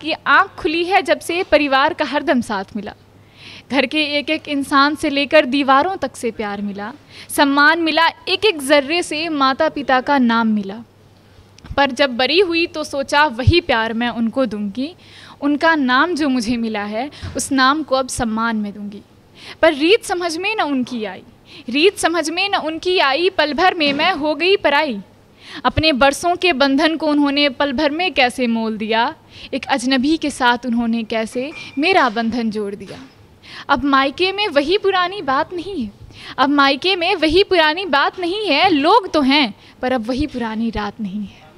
कि आँख खुली है जब से परिवार का हरदम साथ मिला घर के एक एक इंसान से लेकर दीवारों तक से प्यार मिला सम्मान मिला एक एक ज़र्रे से माता पिता का नाम मिला पर जब बड़ी हुई तो सोचा वही प्यार मैं उनको दूंगी उनका नाम जो मुझे मिला है उस नाम को अब सम्मान में दूंगी पर रीत समझ में न उनकी आई रीत समझ में न उनकी आई पल भर में मैं हो गई पराई अपने बरसों के बंधन को उन्होंने पल भर में कैसे मोल दिया एक अजनबी के साथ उन्होंने कैसे मेरा बंधन जोड़ दिया अब मायके में वही पुरानी बात नहीं है अब मायके में वही पुरानी बात नहीं है लोग तो हैं पर अब वही पुरानी रात नहीं है